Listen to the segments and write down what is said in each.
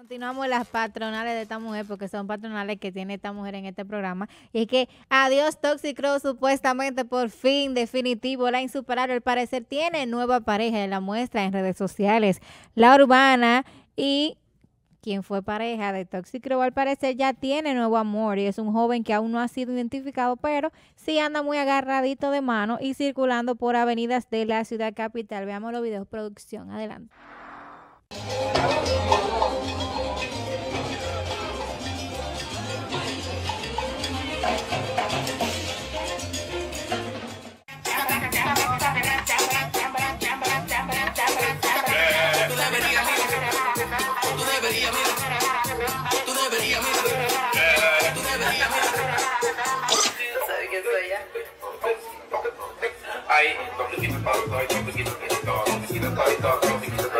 Continuamos las patronales de esta mujer, porque son patronales que tiene esta mujer en este programa. Y es que adiós Toxic supuestamente por fin definitivo, la insuperable al parecer tiene nueva pareja En la muestra en redes sociales. La Urbana y quien fue pareja de Toxic al parecer ya tiene nuevo amor y es un joven que aún no ha sido identificado, pero sí anda muy agarradito de mano y circulando por avenidas de la ciudad capital. Veamos los videos, producción, adelante. I don't yo? Ay, doble quita todo, doble quita todo, doble quita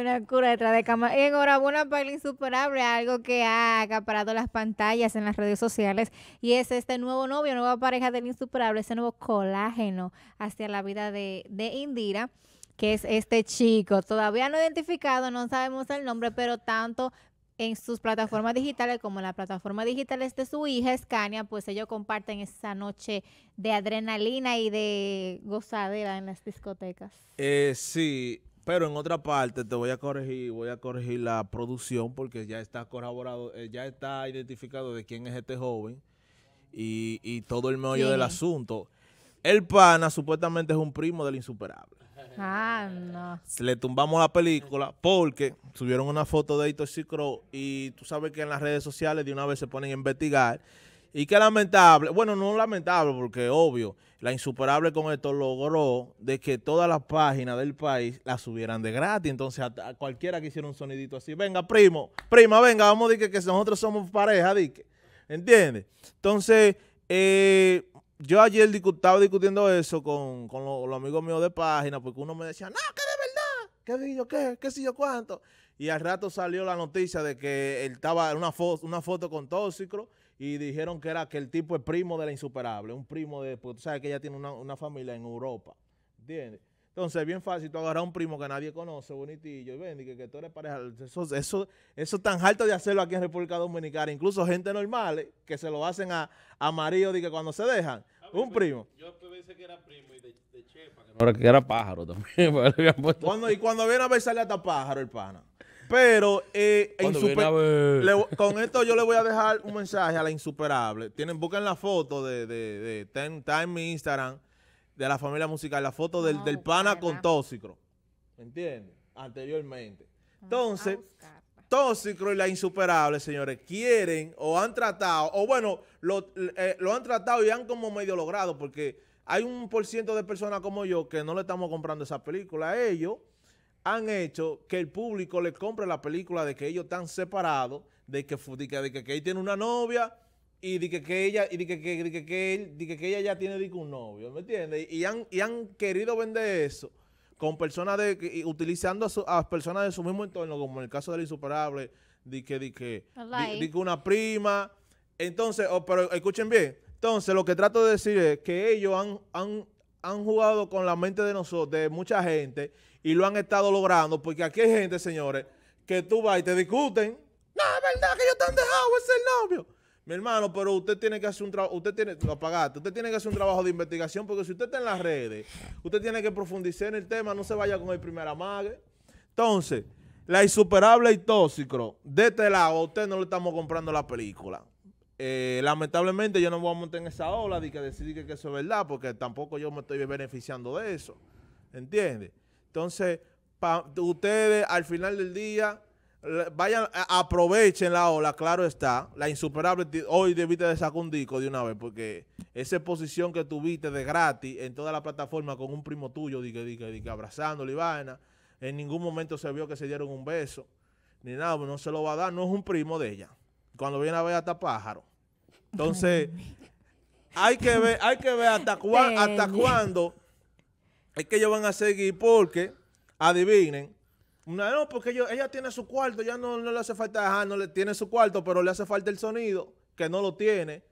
una cura detrás de cama. Y enhorabuena para el insuperable, algo que ha acaparado las pantallas en las redes sociales. Y es este nuevo novio, nueva pareja del insuperable, ese nuevo colágeno hacia la vida de, Indira que es este chico, todavía no identificado, no sabemos el nombre, pero tanto en sus plataformas digitales como en las plataformas digitales de su hija Scania, pues ellos comparten esa noche de adrenalina y de gozadera en las discotecas. Eh, sí, pero en otra parte te voy a corregir, voy a corregir la producción porque ya está corroborado, eh, ya está identificado de quién es este joven y, todo el meollo del asunto. El pana supuestamente es un primo del insuperable. Ah, no. Le tumbamos la película porque subieron una foto de Hector Cicro y tú sabes que en las redes sociales de una vez se ponen a investigar y qué lamentable, bueno, no lamentable porque obvio, la insuperable con esto logró de que todas las páginas del país las subieran de gratis. Entonces, a, cualquiera que hiciera un sonidito así, venga, primo, prima, venga, vamos a decir que, nosotros somos pareja, dique. ¿Entiendes? Entonces, eh, yo ayer estaba discutiendo eso con, los amigos míos de página, porque uno me decía, no, que de verdad, que yo qué, qué si yo cuánto. Y al rato salió la noticia de que él estaba en una, una foto con tóxico y dijeron que era que el tipo es primo de la insuperable, un primo de, porque tú sabes que ella tiene una, familia en Europa, ¿entiendes? Entonces es bien fácil, tú agarras a un primo que nadie conoce, bonitillo, y ven, y que, tú eres pareja, eso, eso, eso tan alto de hacerlo aquí en República Dominicana, incluso gente normal eh, que se lo hacen a, a marido de que cuando se dejan, ah, un primo. Yo pensé que era primo y de, chepa. Que que era pájaro también. cuando, y cuando viene a ver sale hasta pájaro el pana. Pero eh, e con esto yo le voy a dejar un mensaje a la insuperable. Tienen, busquen la foto de, está en mi Instagram de la familia musical, la foto del, del pana con tóxico, ¿Me entiendes? Anteriormente. Ah, Entonces, Tóxicro y la insuperable, señores, quieren o han tratado, o bueno, lo, eh, lo han tratado y han como medio logrado, porque hay un por ciento de personas como yo que no le estamos comprando esa película a ellos han hecho que el público le compre la película de que ellos están separados, de que, él tiene una novia y de que, ella y de que, él, de que, ella ya tiene de un novio, ¿me entiendes? Y han, y han querido vender eso con personas de utilizando a, personas de su mismo entorno, como en el caso del insuperable, de que, de que, de, que una prima. Entonces, oh, pero escuchen bien. Entonces, lo que trato de decir es que ellos han han jugado con la mente de nosotros, de mucha gente, y lo han estado logrando, porque aquí hay gente, señores, que tú vas y te discuten. No, es verdad que yo te han dejado, es el novio. Mi hermano, pero usted tiene que hacer un trabajo, usted tiene, lo usted tiene que hacer un trabajo de investigación, porque si usted está en las redes, usted tiene que profundizar en el tema, no se vaya con el primer amague. Entonces, la insuperable y tóxico, de este lado, a usted no le estamos comprando la película. Eh, lamentablemente yo no voy a montar en esa ola de que decir que, eso es verdad, porque tampoco yo me estoy beneficiando de eso. ¿Entiendes? Entonces, ustedes al final del día, vayan, aprovechen la ola, claro está. La insuperable, hoy debiste de sacar un disco de una vez, porque esa posición que tuviste de gratis en toda la plataforma con un primo tuyo, di que, abrazándole y vaina, en ningún momento se vio que se dieron un beso, ni nada, no se lo va a dar, no es un primo de ella. Cuando viene a ver hasta pájaro. Entonces, hay que ver, hay que ver hasta, cuándo es que ellos van a seguir porque, adivinen, no, porque ella tiene su cuarto, ya no, le hace falta, dejar no le tiene su cuarto, pero le hace falta el sonido, que no lo tiene.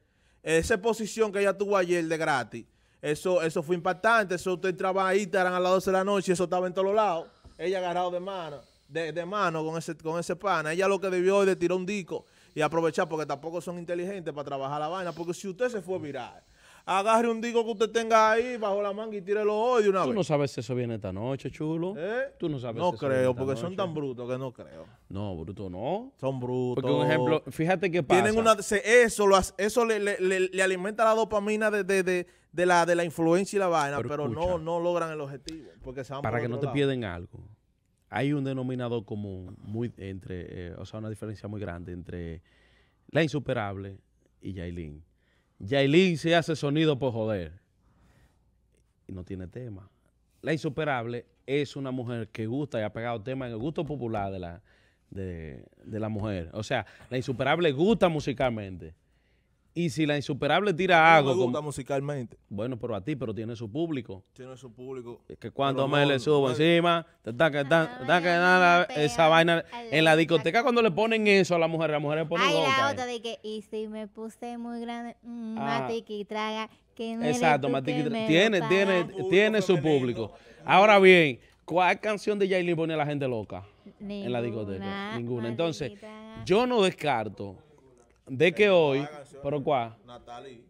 Esa posición que ella tuvo ayer de gratis, eso, eso fue impactante, eso usted entraba ahí te a las 12 de la noche, eso estaba en todos lados, ella agarrado de mano, de, mano con ese, con ese pana, ella lo que debió de tirar un disco y aprovechar porque tampoco son inteligentes para trabajar la vaina. Porque si usted se fue a mirar, agarre un disco que usted tenga ahí bajo la manga y tírelo hoy de una vez. Tú no sabes si eso viene esta noche, chulo. ¿Eh? Tú no sabes. No creo, porque son tan brutos que no creo. No, bruto no. Son brutos. Porque un ejemplo, fíjate qué pasa. Tienen una, eso eso le, alimenta la dopamina de, de, de, de, la, de la influencia y la vaina, pero, no, no logran el objetivo. Porque para que no te pierden algo hay un denominador común muy entre, eh, o sea, una diferencia muy grande entre la insuperable y Yailin. Yailin se hace sonido por joder y no tiene tema. La insuperable es una mujer que gusta y ha pegado tema en el gusto popular de la, de, de la mujer. O sea, la insuperable gusta musicalmente y si la insuperable tira algo. me musicalmente. Bueno, pero a ti, pero tiene su público. Tiene su público. Es Que cuando me le subo encima, te que esa vaina. En la discoteca, cuando le ponen eso a la mujer, la mujer le pone Ay, la otra de que, y si me puse muy grande, mm, ah. traga, Exacto, matiqui traga. Tiene, tiene, tiene su público. Ahora bien, ¿cuál canción de Jaylin pone a la gente loca? en la discoteca. Ninguna. Entonces, yo no descarto de que hoy, pero cuál? Natalie.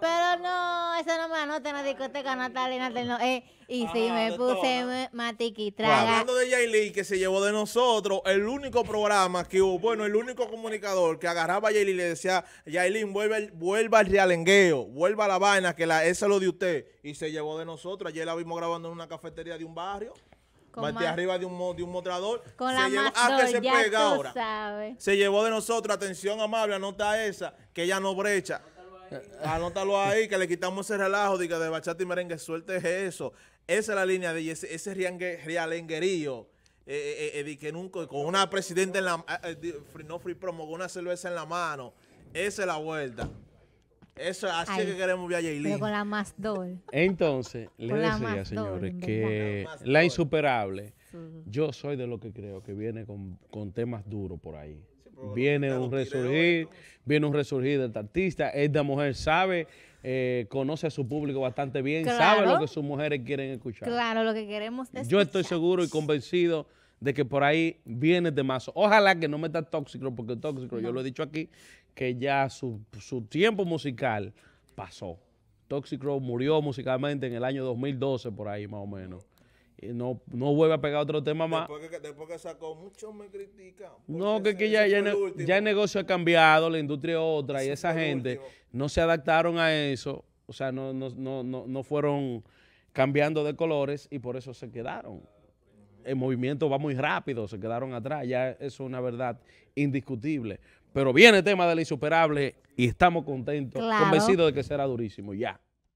Pero no, eso no me anota en la discoteca, Natalie, Natalie, no. Eh, y ah, si me puse Matiki, traga. Hablando de Yailin, que se llevó de nosotros el único programa que hubo, bueno, el único comunicador que agarraba a Yailin y le decía, Yailin, vuelve, vuelva al realengueo, vuelva a la vaina, que la, eso es lo de usted. Y se llevó de nosotros. Ayer la vimos grabando en una cafetería de un barrio arriba de un, de un mostrador. Con se llevó, ah, que se pega ahora. Se llevó de nosotros, atención amable, anota esa, que ya no brecha. Anótalo ahí, que le quitamos ese relajo de de bachata y merengue, suelte eso. Esa es la línea de ese, ese rialenguerío. Eh, eh, eh, con una presidenta en la no free promo, una cerveza en la mano. Esa es la vuelta. Eso, así que queremos ver a leer. con la más Entonces, le decía, señores, que la, insuperable, yo soy de lo que creo que viene con, temas duros por ahí. viene un resurgir, viene un resurgir esta artista. Esta mujer sabe, eh, conoce a su público bastante bien, sabe lo que sus mujeres quieren escuchar. Claro, lo que queremos es Yo estoy seguro y convencido de que por ahí viene de más, Ojalá que no me esté tóxico, porque tóxico, yo lo he dicho aquí, que ya su, tiempo musical pasó. Toxic murió musicalmente en el año 2012, por ahí más o menos. Y no, no vuelve a pegar otro tema más. Después que, sacó, muchos me critican. No, que, ya, el negocio ha cambiado, la industria es otra, y esa gente no se adaptaron a eso, o sea, no, no, no, no, fueron cambiando de colores y por eso se quedaron. El movimiento va muy rápido, se quedaron atrás, ya eso es una verdad indiscutible. Pero viene el tema del insuperable y estamos contentos, convencidos de que será durísimo. Ya.